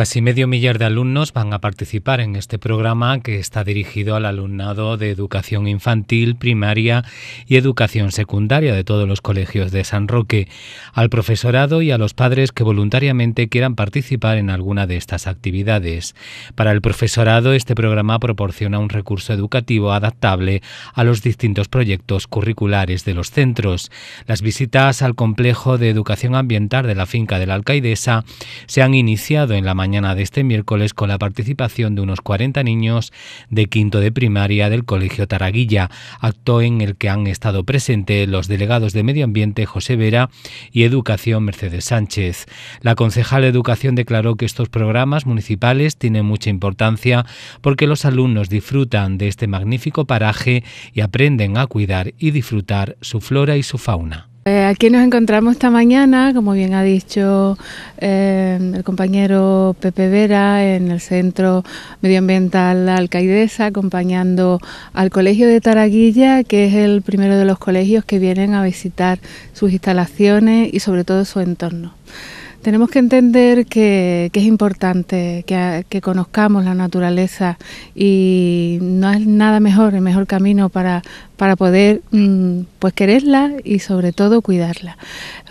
Casi medio millar de alumnos van a participar en este programa que está dirigido al alumnado de educación infantil, primaria y educación secundaria de todos los colegios de San Roque, al profesorado y a los padres que voluntariamente quieran participar en alguna de estas actividades. Para el profesorado, este programa proporciona un recurso educativo adaptable a los distintos proyectos curriculares de los centros. Las visitas al complejo de educación ambiental de la finca de la alcaidesa se han iniciado en la mañana mañana de este miércoles con la participación de unos 40 niños de quinto de primaria del Colegio Taraguilla, acto en el que han estado presentes los delegados de Medio Ambiente José Vera y Educación Mercedes Sánchez. La concejal de Educación declaró que estos programas municipales tienen mucha importancia porque los alumnos disfrutan de este magnífico paraje y aprenden a cuidar y disfrutar su flora y su fauna. Eh, aquí nos encontramos esta mañana, como bien ha dicho eh, el compañero Pepe Vera, en el Centro Medioambiental Alcaidesa, acompañando al Colegio de Taraguilla, que es el primero de los colegios que vienen a visitar sus instalaciones y sobre todo su entorno. Tenemos que entender que, es importante que, conozcamos la naturaleza y no hay nada mejor, el mejor camino para, para poder mm, pues quererla y sobre todo cuidarla.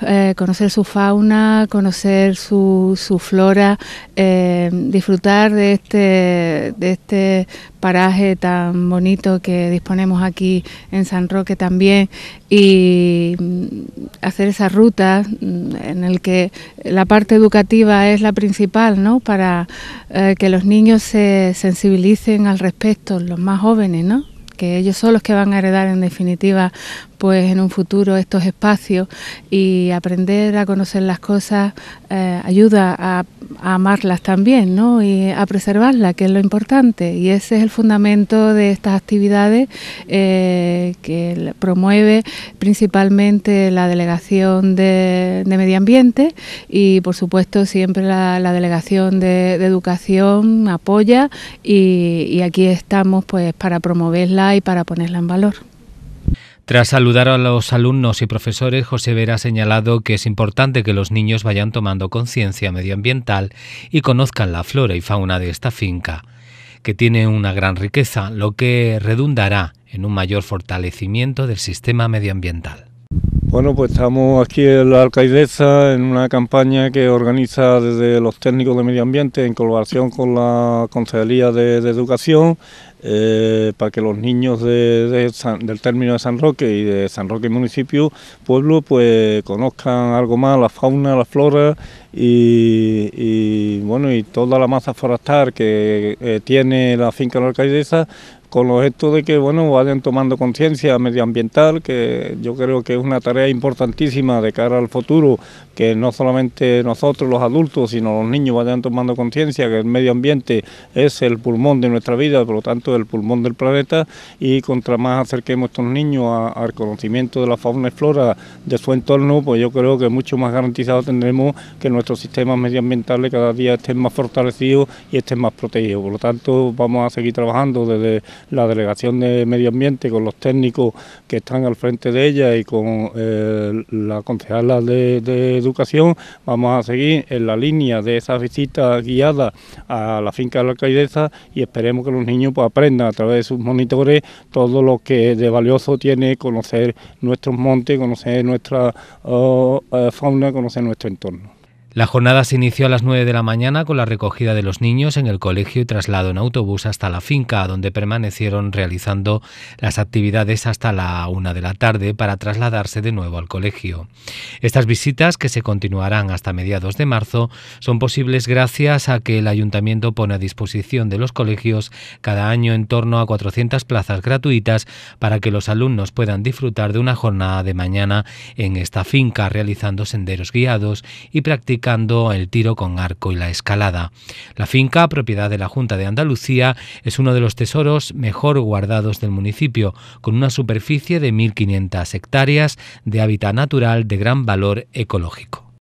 Eh, conocer su fauna, conocer su, su flora, eh, disfrutar de este, de este paraje tan bonito que disponemos aquí en San Roque también y mm, hacer esa ruta mm, en el que la parte educativa es la principal, ¿no? Para eh, que los niños se sensibilicen al respecto, los más jóvenes, ¿no? que ellos son los que van a heredar en definitiva pues en un futuro estos espacios y aprender a conocer las cosas eh, ayuda a, amarlas también ¿no? y a preservarlas, que es lo importante. Y ese es el fundamento de estas actividades eh, que promueve principalmente la Delegación de, Medio Ambiente y por supuesto siempre la, Delegación de, Educación apoya y, y aquí estamos pues para promoverla y para ponerla en valor. Tras saludar a los alumnos y profesores, José Vera ha señalado que es importante que los niños vayan tomando conciencia medioambiental y conozcan la flora y fauna de esta finca, que tiene una gran riqueza, lo que redundará en un mayor fortalecimiento del sistema medioambiental. Bueno, pues estamos aquí en la alcaidesa en una campaña que organiza desde los técnicos de medio ambiente en colaboración con la Consejería de, Educación eh, para que los niños de, del término de San Roque y de San Roque municipio, pueblo, pues conozcan algo más la fauna, la flora y, bueno y toda la masa forestal que eh, tiene la finca de la alcaidesa, con los gestos de que bueno vayan tomando conciencia medioambiental, que yo creo que es una tarea importantísima de cara al futuro, que no solamente nosotros los adultos, sino los niños vayan tomando conciencia que el medio ambiente es el pulmón de nuestra vida, por lo tanto el pulmón del planeta, y contra más acerquemos a estos niños al conocimiento de la fauna y flora de su entorno, pues yo creo que mucho más garantizado tendremos que nuestros sistemas medioambientales cada día estén más fortalecidos y estén más protegidos. Por lo tanto, vamos a seguir trabajando desde la Delegación de Medio Ambiente con los técnicos que están al frente de ella y con eh, la concejala de, Educación, vamos a seguir en la línea de esa visita guiada a la finca de la alcaideza y esperemos que los niños pues, aprendan a través de sus monitores todo lo que de valioso tiene conocer nuestros montes, conocer nuestra oh, eh, fauna, conocer nuestro entorno. La jornada se inició a las 9 de la mañana con la recogida de los niños en el colegio y traslado en autobús hasta la finca, donde permanecieron realizando las actividades hasta la 1 de la tarde para trasladarse de nuevo al colegio. Estas visitas, que se continuarán hasta mediados de marzo, son posibles gracias a que el ayuntamiento pone a disposición de los colegios cada año en torno a 400 plazas gratuitas para que los alumnos puedan disfrutar de una jornada de mañana en esta finca, realizando senderos guiados y practicando el tiro con arco y la escalada. La finca, propiedad de la Junta de Andalucía, es uno de los tesoros mejor guardados del municipio, con una superficie de 1.500 hectáreas de hábitat natural de gran valor ecológico.